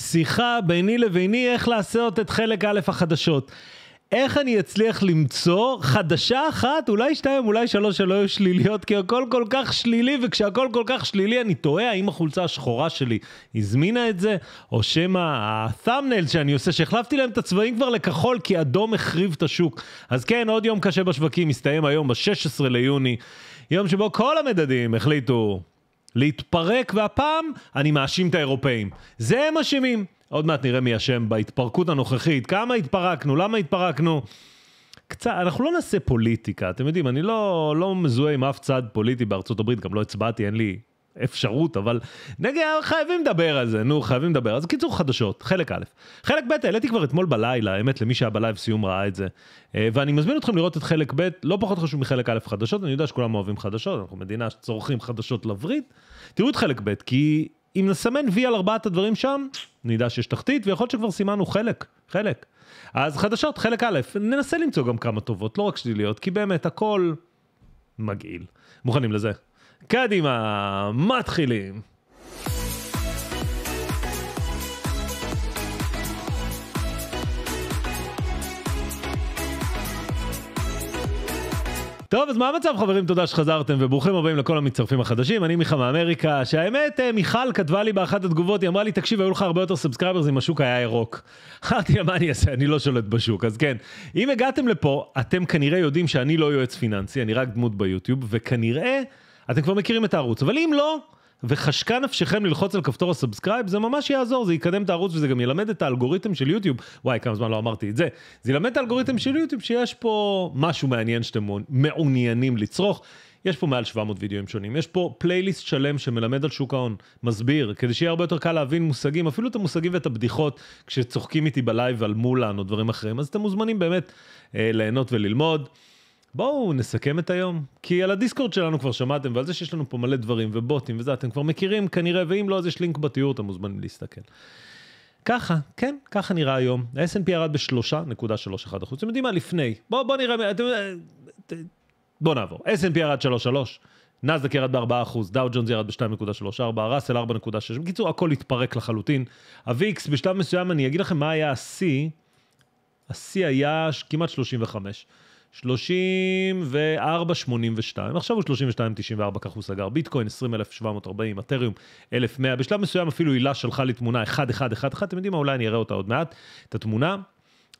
שיחה ביני לביני איך לעשות את חלק א' החדשות. איך אני אצליח למצוא חדשה אחת, אולי שתיים, אולי שלוש, שלא יהיו שליליות, כי הכל כל כך שלילי, וכשהכל כל כך שלילי אני תוהה האם החולצה השחורה שלי הזמינה את זה, או שמא ה-thumbnail שאני עושה, שהחלפתי להם את הצבעים כבר לכחול, כי אדום החריב את השוק. אז כן, עוד יום קשה בשווקים, מסתיים היום ב-16 ליוני, יום שבו כל המדדים החליטו להתפרק, והפעם אני מאשים את האירופאים. זה הם אשמים. עוד מעט נראה מי אשם בהתפרקות הנוכחית, כמה התפרקנו, למה התפרקנו. קצת, אנחנו לא נעשה פוליטיקה, אתם יודעים, אני לא, לא מזוהה עם אף צד פוליטי בארצות הברית, גם לא הצבעתי, אין לי אפשרות, אבל נגיד, חייבים לדבר על זה, נו, חייבים לדבר. אז קיצור חדשות, חלק א'. חלק ב', העליתי כבר אתמול בלילה, האמת, למי שהיה בלייב סיום ראה את זה. אה, ואני מזמין אתכם לראות את חלק ב', לא פחות חשוב מחלק א' חדשות, אני יודע שכולם אוהבים חדשות, אנחנו מדינה שצורכים חדשות לווריד. תראו את חלק ב', כי אם נסמן וי על ארבעת הדברים שם, נדע שיש תחתית, ויכול להיות שכבר סימנו חלק, חלק. אז חדשות, חלק א', ננסה למצוא גם כמה טובות, לא רק שליליות, כי באמת הכל מגעיל. מוכנים לזה? קדימה, מתחילים. טוב, אז מה המצב חברים? תודה שחזרתם וברוכים הבאים לכל המצטרפים החדשים. אני מיכה מאמריקה, שהאמת, אה, מיכל כתבה לי באחת התגובות, היא אמרה לי, תקשיב, היו לך הרבה יותר סאבסקרייברס אם השוק היה ירוק. אמרתי לה, מה אני אעשה? אני לא שולט בשוק. אז כן, אם הגעתם לפה, אתם כנראה יודעים שאני לא יועץ פיננסי, אני רק דמות ביוטיוב, וכנראה... אתם כבר מכירים את הערוץ, אבל אם לא, וחשקה נפשכם ללחוץ על כפתור הסאבסקרייב, זה ממש יעזור, זה יקדם את הערוץ וזה גם ילמד את האלגוריתם של יוטיוב. וואי, כמה זמן לא אמרתי את זה. זה ילמד את האלגוריתם של יוטיוב שיש פה משהו מעניין שאתם מעוניינים לצרוך. יש פה מעל 700 וידאוים שונים, יש פה פלייליסט שלם שמלמד על שוק ההון, מסביר, כדי שיהיה הרבה יותר קל להבין מושגים, אפילו את המושגים ואת הבדיחות כשצוחקים איתי בלייב על מולן או דברים אחרים, אז אתם מוזמנים באמת אה, ליהנות וללמוד. בואו נסכם את היום, כי על הדיסקורד שלנו כבר שמעתם, ועל זה שיש לנו פה מלא דברים ובוטים וזה, אתם כבר מכירים כנראה, ואם לא, אז יש לינק בתיאור, אתם מוזמנים להסתכל. ככה, כן, ככה נראה היום. ה snp ירד ב-3.31%. אתם יודעים מה? לפני. בואו בוא נראה, אתם... אה, בואו נעבור. S&P ירד 3.3, נאסדק ירד ב-4%, דאו ג'ונס ירד ב-2.34, ראסל 4.6. בקיצור, הכל התפרק לחלוטין. ה-VX בשלב מסוים, אני אגיד לכם מה היה השיא. השיא היה כמעט 35. 34.82, עכשיו הוא 32.94, כך הוא סגר. ביטקוין 20,740, אתריום 1,100, בשלב מסוים אפילו הילה שלחה לי תמונה 1111, אתם יודעים מה, אולי אני אראה אותה עוד מעט, את התמונה.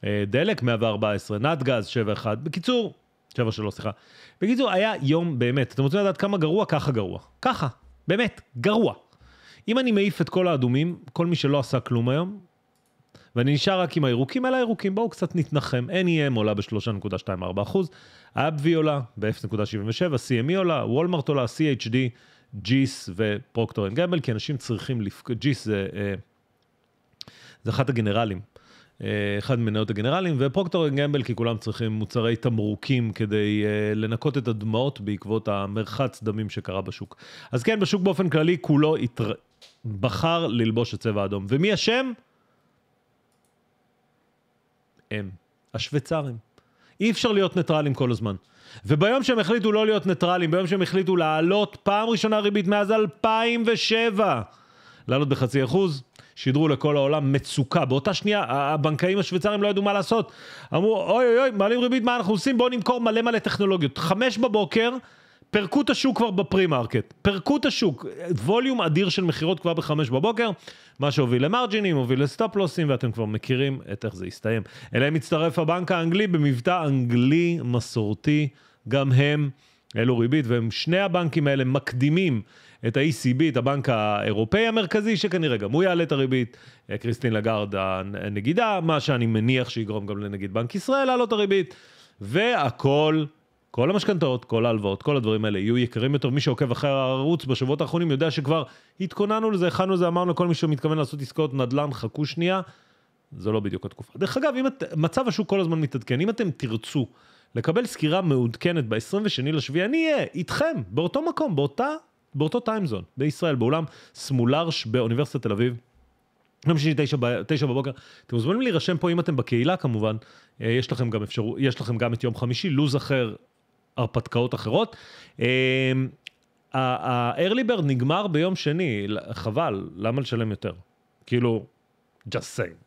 אה, דלק 114, נת גז 71, בקיצור, 73, סליחה. בקיצור, היה יום באמת, אתם רוצים לדעת כמה גרוע? ככה גרוע. ככה, באמת, גרוע. אם אני מעיף את כל האדומים, כל מי שלא עשה כלום היום, ואני נשאר רק עם הירוקים, אלא הירוקים, בואו קצת נתנחם. NEM עולה ב-3.24%, אבווי עולה ב-0.77, CME עולה, וולמרט עולה, CHD, ג'יס ופרוקטור אנד גמבל, כי אנשים צריכים, לפקוד, ג'יס זה, אה, זה אחת הגנרלים. אה, אחד ממניות הגנרלים, ופרוקטור גמבל, כי כולם צריכים מוצרי תמרוקים כדי uh, לנקות את הדמעות בעקבות המרחץ דמים שקרה בשוק. אז כן, בשוק באופן כללי כולו התר... בחר ללבוש את צבע האדום. ומי אשם? הם, השוויצרים. אי אפשר להיות ניטרלים כל הזמן. וביום שהם החליטו לא להיות ניטרלים, ביום שהם החליטו להעלות פעם ראשונה ריבית מאז 2007, להעלות בחצי אחוז, שידרו לכל העולם מצוקה. באותה שנייה הבנקאים השוויצרים לא ידעו מה לעשות. אמרו, אוי אוי אוי, מעלים ריבית, מה אנחנו עושים? בואו נמכור מלא מלא טכנולוגיות. חמש בבוקר, פירקו את השוק כבר בפרי מרקט, פירקו את השוק, ווליום אדיר של מכירות כבר בחמש בבוקר, מה שהוביל למרג'ינים, הוביל לסטופלוסים, ואתם כבר מכירים את איך זה הסתיים. אליהם מצטרף הבנק האנגלי במבטא אנגלי מסורתי, גם הם העלו ריבית, והם שני הבנקים האלה מקדימים את ה-ECB, את הבנק האירופאי המרכזי, שכנראה גם הוא יעלה את הריבית, אה, קריסטין לגארד הנגידה, מה שאני מניח שיגרום גם לנגיד בנק ישראל לעלות הריבית, והכל... כל המשכנתאות, כל ההלוואות, כל הדברים האלה יהיו יקרים יותר. מי שעוקב אחרי הערוץ בשבועות האחרונים יודע שכבר התכוננו לזה, הכנו לזה, אמרנו לכל מי שמתכוון לעשות עסקאות נדל"ן, חכו שנייה. זו לא בדיוק התקופה. דרך אגב, אם את, מצב השוק כל הזמן מתעדכן, אם אתם תרצו לקבל סקירה מעודכנת ב-22 לשביעי, אני אהיה איתכם, באותו מקום, באותה, באותו טיימזון, בישראל, באולם סמולרש באוניברסיטת תל אביב. יום שישי תשע, ב- תשע בבוקר, אתם מוזמנים להירשם פה אם אתם בקהילה כמובן, אה, יש לכם גם אפשרות, יש לכם גם את יום חמישי, לו"ז אחר הרפתקאות אחרות. אה, ה-early bird נגמר ביום שני, חבל, למה לשלם יותר? כאילו, just saying.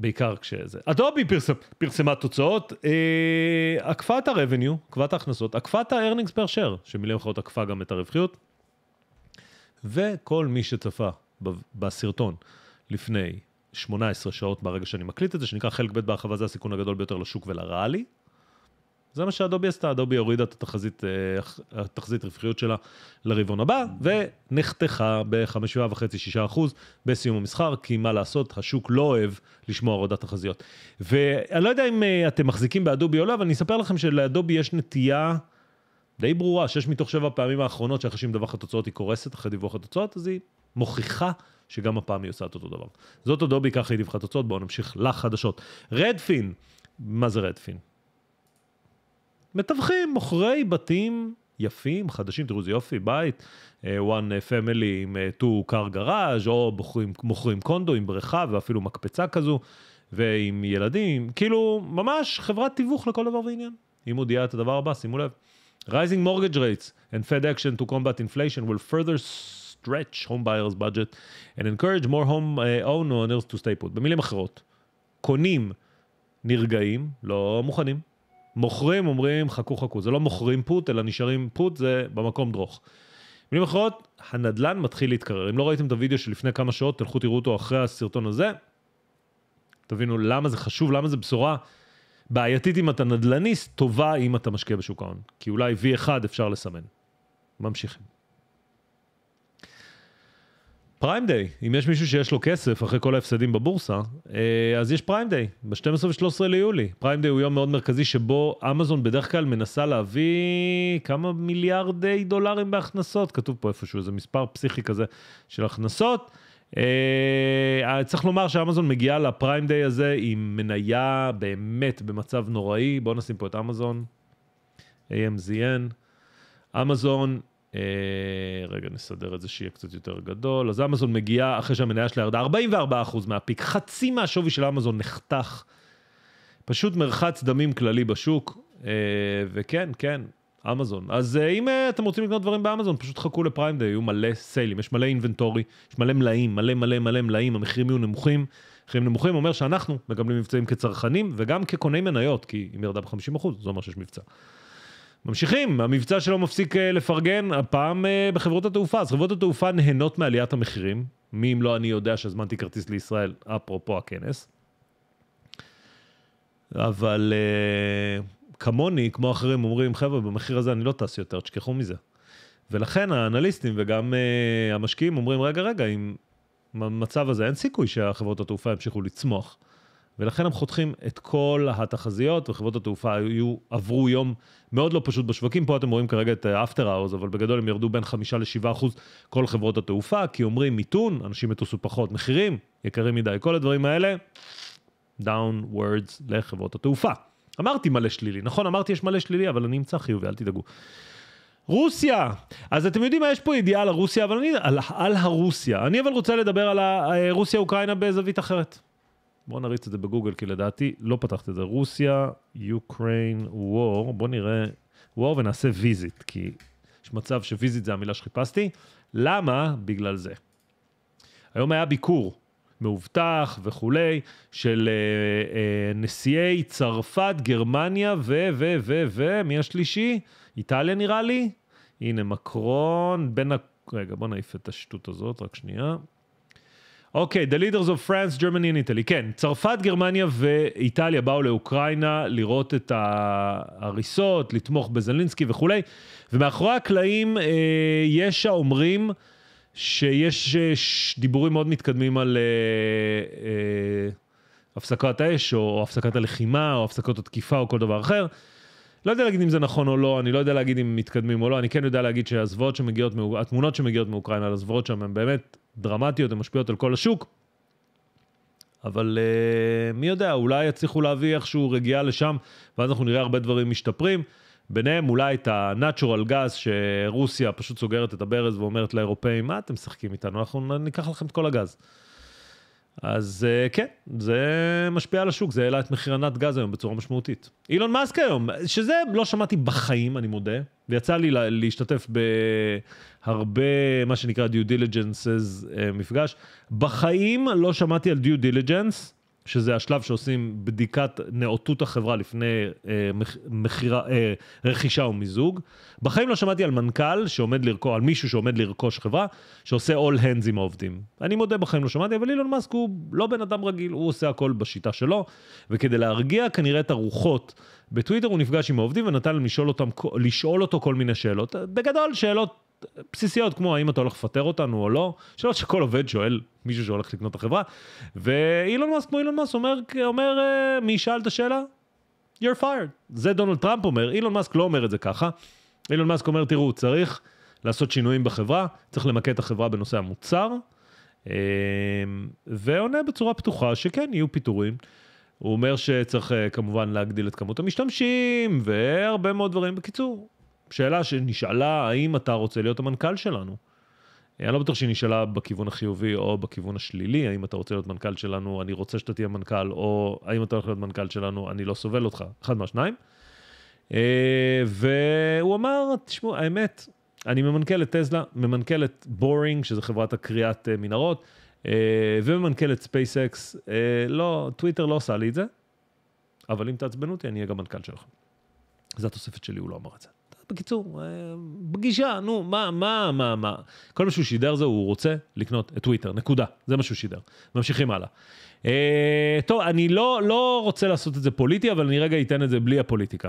בעיקר כשזה. אדובי פרסם, פרסמה תוצאות, אה, עקפה את הרבניו, עקפה את ההכנסות, עקפה את ה-earnings per share, שמילים אחרות עקפה גם את הרווחיות. וכל מי שצפה ב- בסרטון לפני 18 שעות ברגע שאני מקליט את זה, שנקרא חלק ב' בהרחבה זה הסיכון הגדול ביותר לשוק ולרע לי, זה מה שאדובי עשתה, אדובי הורידה את התחזית, אה, התחזית רווחיות שלה לרבעון הבא, ונחתכה ב-5.5-6% בסיום המסחר, כי מה לעשות, השוק לא אוהב לשמוע הורדת תחזיות. ואני לא יודע אם אה, אתם מחזיקים באדובי או לא, אבל אני אספר לכם שלאדובי יש נטייה די ברורה, שש מתוך שבע פעמים האחרונות שאחרי שהיא מדווחת תוצאות היא קורסת אחרי דיווח התוצאות, אז היא מוכיחה שגם הפעם היא עושה את אותו דבר. זאת אדובי, ככה היא דיווחה תוצאות, בואו נמשיך לחדשות. רדפין, מה זה רדפין? מתווכים, מוכרי בתים יפים, חדשים, תראו איזה יופי, בית, אה, one family עם אה, two car garage, או בוחרים, מוכרים קונדו עם בריכה ואפילו מקפצה כזו, ועם ילדים, כאילו, ממש חברת תיווך לכל דבר ועניין. היא מודיעה את הדבר הבא, שימו לב. Rising mortgage rates and Fed action to combat inflation will further stretch home buyers budget and encourage more home eh, owners to stay put. במילים אחרות, קונים נרגעים, לא מוכנים, מוכרים, אומרים חכו חכו. זה לא מוכרים פוט, אלא נשארים פוט, זה במקום דרוך. במילים אחרות, הנדלן מתחיל להתקרר. אם לא ראיתם את הוידאו לפני כמה שעות, תלכו תראו אותו אחרי הסרטון הזה. תבינו למה זה חשוב, למה זה בשורה בעייתית אם אתה נדלניסט, טובה אם אתה משקיע בשוק ההון. כי אולי V1 אפשר לסמן. ממשיכים. פריים דיי, אם יש מישהו שיש לו כסף אחרי כל ההפסדים בבורסה, אה, אז יש פריים דיי, ב-12 ו-13 ליולי. פריים דיי הוא יום מאוד מרכזי שבו אמזון בדרך כלל מנסה להביא כמה מיליארדי דולרים בהכנסות, כתוב פה איפשהו איזה מספר פסיכי כזה של הכנסות. אה, אה, צריך לומר שאמזון מגיעה לפריים דיי הזה עם מניה באמת במצב נוראי, בואו נשים פה את אמזון, AMZN. אמזון אה, רגע, נסדר את זה שיהיה קצת יותר גדול. אז אמזון מגיעה, אחרי שהמניה שלה ירדה 44% מהפיק, חצי מהשווי של אמזון נחתך. פשוט מרחץ דמים כללי בשוק, אה, וכן, כן, אמזון. אז uh, אם uh, אתם רוצים לקנות דברים באמזון, פשוט חכו לפריים דיי, יהיו מלא סיילים, יש מלא אינבנטורי, יש מלא מלאים, מלא מלא מלא מלאים, המחירים יהיו נמוכים. מחירים נמוכים אומר שאנחנו מקבלים מבצעים כצרכנים וגם כקוני מניות, כי אם ירדה ב-50%, זה אומר שיש מבצע. ממשיכים, המבצע שלו מפסיק אה, לפרגן, הפעם אה, בחברות התעופה. אז חברות התעופה נהנות מעליית המחירים, מי אם לא אני יודע שהזמנתי כרטיס לישראל, אפרופו הכנס. אבל אה, כמוני, כמו אחרים, אומרים, חבר'ה, במחיר הזה אני לא טס יותר, תשכחו מזה. ולכן האנליסטים וגם uh, המשקיעים אומרים, רגע, רגע, עם המצב הזה אין סיכוי שהחברות התעופה ימשיכו לצמוח. ולכן הם חותכים את כל התחזיות, וחברות התעופה היו, עברו יום מאוד לא פשוט בשווקים. פה אתם רואים כרגע את אה, after האוז, אבל בגדול הם ירדו בין 5 ל-7 אחוז כל חברות התעופה, כי אומרים מיתון, אנשים יטוסו פחות, מחירים יקרים מדי, כל הדברים האלה, downwards לחברות התעופה. אמרתי מלא שלילי, נכון? אמרתי יש מלא שלילי, אבל אני אמצא חיובי, אל תדאגו. רוסיה! אז אתם יודעים מה, יש פה ידיעה על הרוסיה, אבל אני... על, על הרוסיה. אני אבל רוצה לדבר על הרוסיה-אוקראינה אה, בזווית אחרת. בואו נריץ את זה בגוגל, כי לדעתי לא פתחת את זה. רוסיה, יוקריין, וור, בואו נראה וור ונעשה ויזיט, כי יש מצב שוויזיט זה המילה שחיפשתי. למה? בגלל זה. היום היה ביקור מאובטח וכולי, של אה, אה, נשיאי צרפת, גרמניה ו... ו... ו... ו... מי השלישי? איטליה נראה לי? הנה מקרון, בין ה... רגע, בוא נעיף את השטות הזאת, רק שנייה. אוקיי, okay, The Leaders of France, Germany and Italy. כן, צרפת, גרמניה ואיטליה באו לאוקראינה לראות את ההריסות, לתמוך בזלינסקי וכולי, ומאחורי הקלעים אה, יש האומרים שיש אה, דיבורים מאוד מתקדמים על אה, אה, הפסקת האש, או, או הפסקת הלחימה, או הפסקת התקיפה, או כל דבר אחר. לא יודע להגיד אם זה נכון או לא, אני לא יודע להגיד אם מתקדמים או לא, אני כן יודע להגיד שהזוועות שמגיעות, התמונות שמגיעות מאוקראינה הזוועות שם הן באמת דרמטיות, הן משפיעות על כל השוק. אבל uh, מי יודע, אולי יצליחו להביא איכשהו רגיעה לשם, ואז אנחנו נראה הרבה דברים משתפרים. ביניהם אולי את ה-natural gas שרוסיה פשוט סוגרת את הברז ואומרת לאירופאים, מה אתם משחקים איתנו, אנחנו ניקח לכם את כל הגז. אז אה, כן, זה משפיע על השוק, זה העלה את מחיר הנת גז היום בצורה משמעותית. אילון מאסק היום, שזה לא שמעתי בחיים, אני מודה, ויצא לי לה, להשתתף בהרבה, מה שנקרא due diligence, אה, מפגש. בחיים לא שמעתי על due diligence. שזה השלב שעושים בדיקת נאותות החברה לפני אה, מחירה, אה, רכישה או מיזוג. בחיים לא שמעתי על מנכ"ל שעומד לרכוש, על מישהו שעומד לרכוש חברה, שעושה all hands עם העובדים. אני מודה, בחיים לא שמעתי, אבל אילון מאסק הוא לא בן אדם רגיל, הוא עושה הכל בשיטה שלו, וכדי להרגיע כנראה את הרוחות, בטוויטר הוא נפגש עם העובדים ונתן להם לשאול, אותם, לשאול אותו כל מיני שאלות. בגדול, שאלות בסיסיות כמו האם אתה הולך לפטר אותנו או לא, שאלות שכל עובד שואל מישהו שהולך לקנות את החברה, ואילון מאסק כמו אילון מאסק אומר, אומר אה, מי שאל את השאלה? You're fired. זה דונלד טראמפ אומר, אילון מאסק לא אומר את זה ככה. אילון מאסק אומר, תראו, צריך לעשות שינויים בחברה, צריך למקד את החברה בנושא המוצר, אמ, ועונה בצורה פתוחה שכן, יהיו פיטורים. הוא אומר שצריך אה, כמובן להגדיל את כמות המשתמשים, והרבה מאוד דברים. בקיצור, שאלה שנשאלה, האם אתה רוצה להיות המנכ"ל שלנו? אני לא בטוח שהיא נשאלה בכיוון החיובי או בכיוון השלילי, האם אתה רוצה להיות מנכ"ל שלנו, אני רוצה שאתה תהיה מנכ"ל, או האם אתה הולך להיות מנכ"ל שלנו, אני לא סובל אותך, אחד מהשניים. אה, והוא אמר, תשמעו, האמת, אני ממנכ"ל את טסלה, ממנכ"ל את בורינג, שזה חברת הקריאת אה, מנהרות, אה, וממנכ"ל את ספייסקס. לא, טוויטר לא עשה לי את זה, אבל אם תעצבנו אותי, אני אהיה גם מנכ"ל שלכם. זו התוספת שלי, הוא לא אמר את זה. בקיצור, אה, פגישה, נו, מה, מה, מה, מה. כל מה שהוא שידר זה, הוא רוצה לקנות את טוויטר, נקודה. זה מה שהוא שידר. ממשיכים הלאה. אה, טוב, אני לא, לא רוצה לעשות את זה פוליטי, אבל אני רגע אתן את זה בלי הפוליטיקה.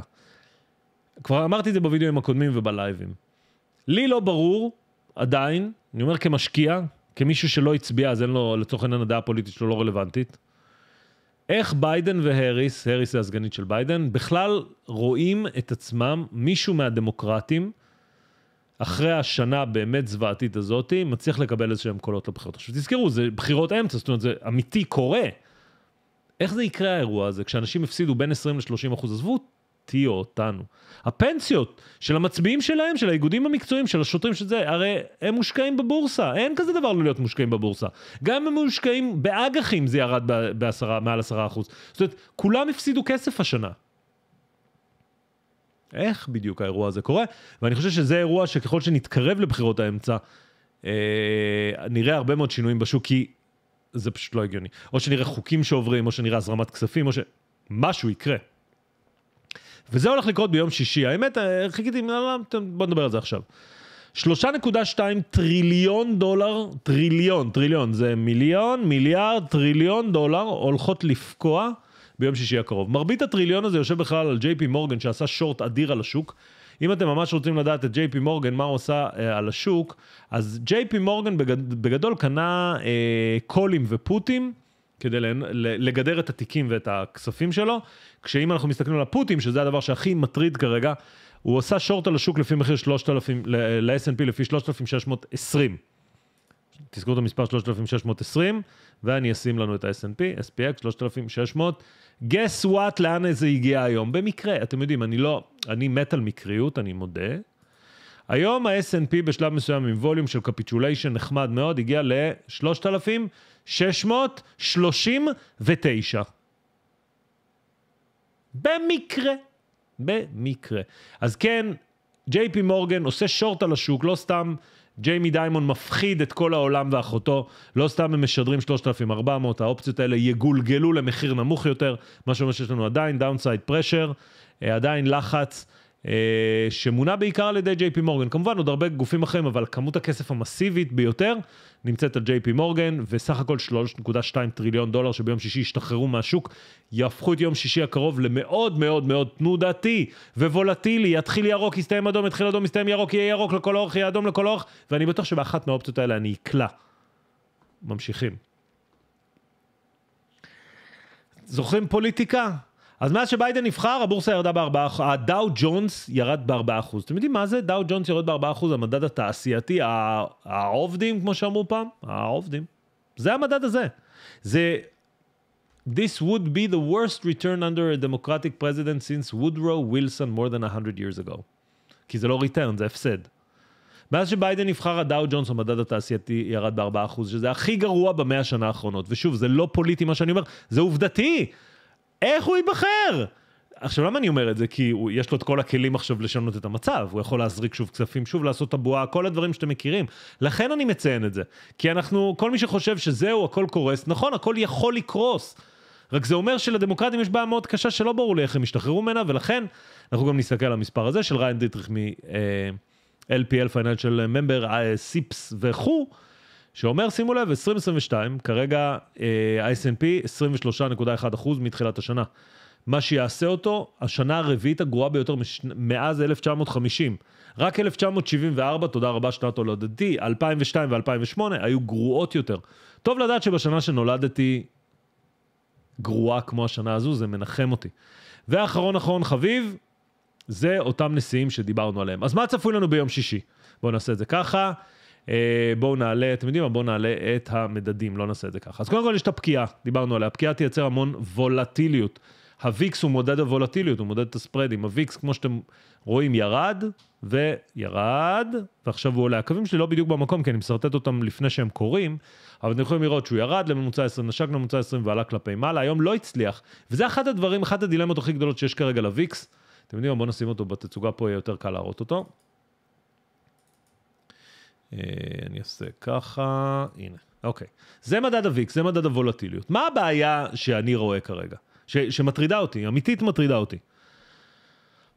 כבר אמרתי את זה בווידאוים הקודמים ובלייבים. לי לא ברור, עדיין, אני אומר כמשקיע, כמישהו שלא הצביע, אז אין לו, לצורך העניין, הדעה הפוליטית שלו לא רלוונטית. איך ביידן והאריס, האריס זה הסגנית של ביידן, בכלל רואים את עצמם, מישהו מהדמוקרטים, אחרי השנה באמת זוועתית הזאת, מצליח לקבל איזשהם קולות לבחירות. עכשיו תזכרו, זה בחירות אמצע, זאת אומרת, זה אמיתי קורה. איך זה יקרה האירוע הזה, כשאנשים הפסידו בין 20 ל-30 אחוז? עזבו אותי או אותנו. הפנסיות של המצביעים שלהם, של האיגודים המקצועיים, של השוטרים, של זה, הרי הם מושקעים בבורסה. אין כזה דבר לא להיות מושקעים בבורסה. גם אם הם מושקעים באג"חים זה ירד בעשרה, מעל עשרה אחוז. זאת אומרת, כולם הפסידו כסף השנה. איך בדיוק האירוע הזה קורה? ואני חושב שזה אירוע שככל שנתקרב לבחירות האמצע, אה, נראה הרבה מאוד שינויים בשוק, כי זה פשוט לא הגיוני. או שנראה חוקים שעוברים, או שנראה הזרמת כספים, או ש... משהו יקרה. וזה הולך לקרות ביום שישי. האמת, אה, חיכיתי, לא, לא, בוא נדבר על זה עכשיו. 3.2 טריליון דולר, טריליון, טריליון, זה מיליון, מיליארד, טריליון דולר הולכות לפקוע ביום שישי הקרוב. מרבית הטריליון הזה יושב בכלל על ג'יי פי מורגן שעשה שורט אדיר על השוק. אם אתם ממש רוצים לדעת את ג'יי פי מורגן, מה הוא עושה אה, על השוק, אז ג'יי פי מורגן בגדול קנה אה, קולים ופוטים. כדי לגדר את התיקים ואת הכספים שלו, כשאם אנחנו מסתכלים על הפוטים, שזה הדבר שהכי מטריד כרגע, הוא עשה שורט על השוק לפי מחיר 3,000, ל-S&P לפי 3,620. תזכרו את המספר 3,620, ואני אשים לנו את ה-S&P, SPX 3,600. guess what, לאן זה הגיע היום? במקרה, אתם יודעים, אני לא, אני מת על מקריות, אני מודה. היום ה-S&P בשלב מסוים עם ווליום של קפיצוליישן נחמד מאוד, הגיע ל-3,000. 639. במקרה. במקרה. אז כן, ג'יי פי מורגן עושה שורט על השוק, לא סתם ג'יימי דיימון מפחיד את כל העולם ואחותו, לא סתם הם משדרים 3,400, האופציות האלה יגולגלו למחיר נמוך יותר, מה שאומר שיש לנו עדיין דאונסייד אה, פרשר, עדיין לחץ. אה, שמונה בעיקר על ידי ג'יי פי מורגן. כמובן עוד הרבה גופים אחרים, אבל כמות הכסף המסיבית ביותר נמצאת על ג'יי פי מורגן, וסך הכל 3.2 טריליון דולר שביום שישי ישתחררו מהשוק, יהפכו את יום שישי הקרוב למאוד מאוד מאוד תנודתי וולטילי, יתחיל ירוק, יסתיים אדום, יתחיל אדום, יסתיים ירוק, יהיה ירוק לכל אורך, יהיה אדום לכל אורך, ואני בטוח שבאחת מהאופציות האלה אני אקלע. ממשיכים. זוכרים פוליטיקה? אז מאז שביידן נבחר, הבורסה ירדה ב-4%, הדאו ג'ונס ירד ב-4%. אתם יודעים מה זה? דאו ג'ונס ירד ב-4%, המדד התעשייתי, העובדים, כמו שאמרו פעם, העובדים. זה המדד הזה. זה... This would be the worst return under a democratic president since Woodrow Wilson more than 100 years ago. כי זה לא ריטרן, זה הפסד. מאז שביידן נבחר, הדאו ג'ונס, המדד התעשייתי, ירד ב-4%, שזה הכי גרוע במאה השנה האחרונות. ושוב, זה לא פוליטי מה שאני אומר, זה עובדתי. איך הוא ייבחר? עכשיו, למה אני אומר את זה? כי הוא, יש לו את כל הכלים עכשיו לשנות את המצב. הוא יכול להזריק שוב כספים, שוב לעשות את הבועה, כל הדברים שאתם מכירים. לכן אני מציין את זה. כי אנחנו, כל מי שחושב שזהו, הכל קורס, נכון, הכל יכול לקרוס. רק זה אומר שלדמוקרטים יש בעיה מאוד קשה שלא ברור לי איך הם ישתחררו ממנה, ולכן אנחנו גם נסתכל על המספר הזה של ריין דיטריך מ-LPL אה, Financial ממבר, אה, סיפס וכו'. שאומר, שימו לב, 2022, כרגע ה-S&P אה, 23.1% מתחילת השנה. מה שיעשה אותו, השנה הרביעית הגרועה ביותר מש... מאז 1950. רק 1974, תודה רבה שנת הולדתי, 2002 ו-2008 היו גרועות יותר. טוב לדעת שבשנה שנולדתי גרועה כמו השנה הזו, זה מנחם אותי. ואחרון אחרון חביב, זה אותם נשיאים שדיברנו עליהם. אז מה צפוי לנו ביום שישי? בואו נעשה את זה ככה. אה, בואו נעלה, אתם יודעים מה? בואו נעלה את המדדים, לא נעשה את זה ככה. אז קודם כל יש את הפקיעה, דיברנו עליה. הפקיעה תייצר המון וולטיליות. הוויקס הוא מודד הוולטיליות, הוא מודד את הספרדים. הוויקס, כמו שאתם רואים, ירד, וירד, ועכשיו הוא עולה. הקווים שלי לא בדיוק במקום, כי אני משרטט אותם לפני שהם קורים, אבל אתם יכולים לראות שהוא ירד לממוצע 20, נשק לממוצע 20 ועלה כלפי מעלה, היום לא הצליח. וזה אחת הדברים, אחת הדילמות הכי גדולות שיש כרגע לוויקס. אתם יודעים מה? בואו נשים אותו בתצוגה פה, יהיה יותר קל להראות אותו. אה, אני אעשה ככה, הנה, אוקיי. זה מדד הוויקס, זה מדד הוולטיליות. מה הבעיה שאני רואה כרגע? ש, שמטרידה אותי, אמיתית מטרידה אותי.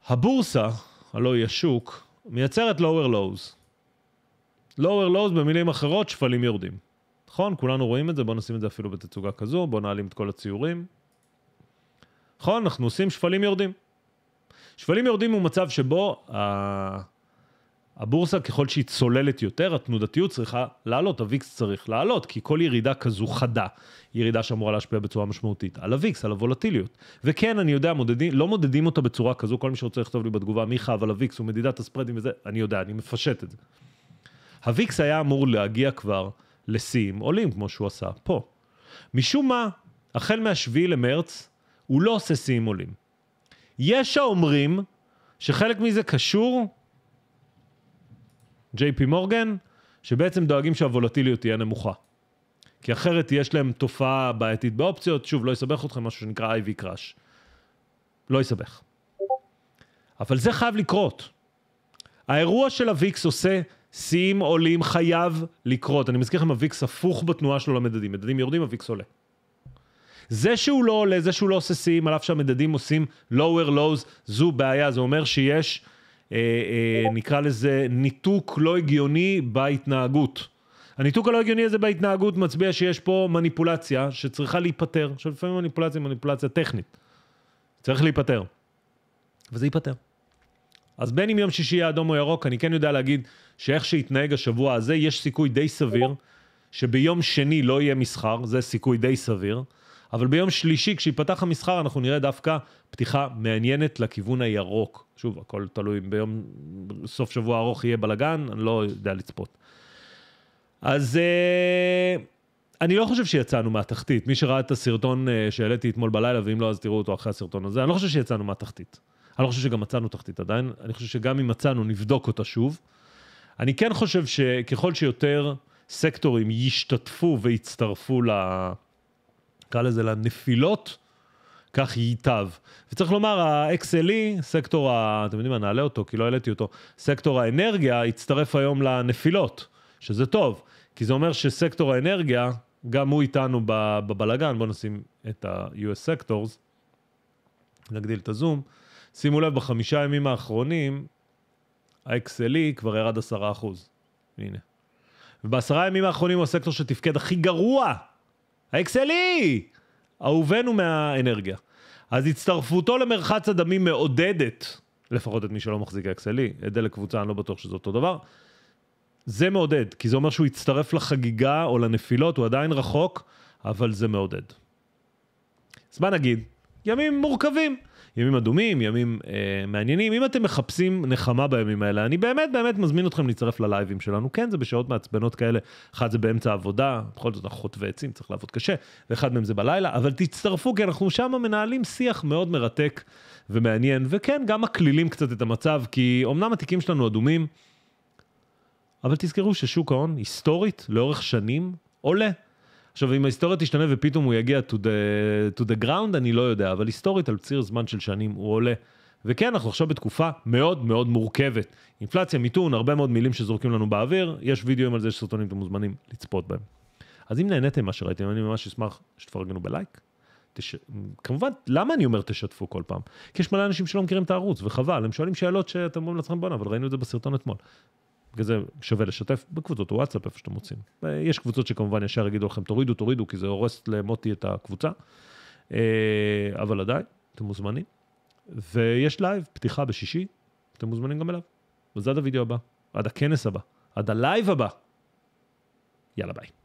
הבורסה, הלא היא השוק, מייצרת lower lows. lower lows במילים אחרות, שפלים יורדים. נכון? כולנו רואים את זה, בואו נשים את זה אפילו בתצוגה כזו, בואו נעלים את כל הציורים. נכון? אנחנו עושים שפלים יורדים. שפלים יורדים הוא מצב שבו הבורסה ככל שהיא צוללת יותר, התנודתיות צריכה לעלות, הוויקס צריך לעלות, כי כל ירידה כזו חדה, ירידה שאמורה להשפיע בצורה משמעותית על הוויקס, על הוולטיליות. וכן, אני יודע, מודדים, לא מודדים אותה בצורה כזו, כל מי שרוצה לכתוב לי בתגובה, מיכה, אבל הוויקס הוא מדידת הספרדים וזה, אני יודע, אני מפשט את זה. הוויקס היה אמור להגיע כבר לשיאים עולים, כמו שהוא עשה פה. משום מה, החל מהשביעי למרץ, הוא לא עושה שיאים עולים. יש האומרים שחלק מזה קשור ג'יי פי מורגן, שבעצם דואגים שהוולטיליות תהיה נמוכה. כי אחרת יש להם תופעה בעייתית באופציות, שוב, לא אסבך אתכם משהו שנקרא IV קראש. לא אסבך. אבל זה חייב לקרות. האירוע של הוויקס עושה שיאים עולים, חייב לקרות. אני מזכיר לכם, הוויקס הפוך בתנועה שלו למדדים. מדדים יורדים, הוויקס עולה. זה שהוא לא עולה, זה שהוא לא עושה שיאים, על אף שהמדדים עושים lower lows, זו בעיה. זה אומר שיש אה, אה, נקרא לזה, ניתוק לא הגיוני בהתנהגות. הניתוק הלא הגיוני הזה בהתנהגות מצביע שיש פה מניפולציה שצריכה להיפתר. עכשיו, לפעמים מניפולציה היא מניפולציה טכנית. צריך להיפתר. וזה ייפתר. אז בין אם יום שישי יהיה אדום או ירוק, אני כן יודע להגיד שאיך שהתנהג השבוע הזה, יש סיכוי די סביר שביום שני לא יהיה מסחר, זה סיכוי די סביר. אבל ביום שלישי, כשיפתח המסחר, אנחנו נראה דווקא פתיחה מעניינת לכיוון הירוק. שוב, הכל תלוי אם ביום סוף שבוע ארוך יהיה בלאגן, אני לא יודע לצפות. אז אה, אני לא חושב שיצאנו מהתחתית. מי שראה את הסרטון אה, שהעליתי אתמול בלילה, ואם לא, אז תראו אותו אחרי הסרטון הזה, אני לא חושב שיצאנו מהתחתית. אני לא חושב שגם מצאנו תחתית עדיין, אני חושב שגם אם מצאנו, נבדוק אותה שוב. אני כן חושב שככל שיותר סקטורים ישתתפו ויצטרפו ל... לה... נקרא לזה לנפילות, כך ייטב. וצריך לומר, ה-XLE, סקטור ה... אתם יודעים מה, נעלה אותו, כי לא העליתי אותו, סקטור האנרגיה הצטרף היום לנפילות, שזה טוב, כי זה אומר שסקטור האנרגיה, גם הוא איתנו בבלגן, בואו נשים את ה-US Sectors, נגדיל את הזום. שימו לב, בחמישה ימים האחרונים, ה-XLE כבר ירד עשרה אחוז. הנה. ובעשרה ימים האחרונים הוא הסקטור שתפקד הכי גרוע האקסלי! אהובנו מהאנרגיה. אז הצטרפותו למרחץ הדמים מעודדת, לפחות את מי שלא מחזיק אקסלי, את דלק קבוצה, אני לא בטוח שזה אותו דבר. זה מעודד, כי זה אומר שהוא הצטרף לחגיגה או לנפילות, הוא עדיין רחוק, אבל זה מעודד. אז מה נגיד? ימים מורכבים. ימים אדומים, ימים אה, מעניינים. אם אתם מחפשים נחמה בימים האלה, אני באמת באמת מזמין אתכם להצטרף ללייבים שלנו. כן, זה בשעות מעצבנות כאלה, אחד זה באמצע עבודה, בכל זאת אנחנו חוטבי עצים, צריך לעבוד קשה, ואחד מהם זה בלילה, אבל תצטרפו, כי אנחנו שם מנהלים שיח מאוד מרתק ומעניין, וכן, גם מקלילים קצת את המצב, כי אמנם התיקים שלנו אדומים, אבל תזכרו ששוק ההון, היסטורית, לאורך שנים, עולה. עכשיו, אם ההיסטוריה תשתנה ופתאום הוא יגיע to the, to the ground, אני לא יודע, אבל היסטורית על ציר זמן של שנים הוא עולה. וכן, אנחנו עכשיו בתקופה מאוד מאוד מורכבת. אינפלציה, מיתון, הרבה מאוד מילים שזורקים לנו באוויר, יש וידאוים על זה, יש סרטונים, אתם מוזמנים לצפות בהם. אז אם נהניתם ממה שראיתם, אני ממש אשמח שתפרגנו בלייק. תש... כמובן, למה אני אומר תשתפו כל פעם? כי יש מלא אנשים שלא מכירים את הערוץ, וחבל, הם שואלים שאלות שאתם אומרים לעצמכם, בואנה, אבל ראינו את זה בסרטון אתמול. בגלל זה שווה לשתף בקבוצות וואטסאפ, איפה שאתם רוצים. יש קבוצות שכמובן ישר יגידו לכם, תורידו, תורידו, כי זה הורס למוטי את הקבוצה, אה, אבל עדיין, אתם מוזמנים. ויש לייב, פתיחה בשישי, אתם מוזמנים גם אליו. וזה עד הוידאו הבא, עד הכנס הבא, עד הלייב הבא. יאללה ביי.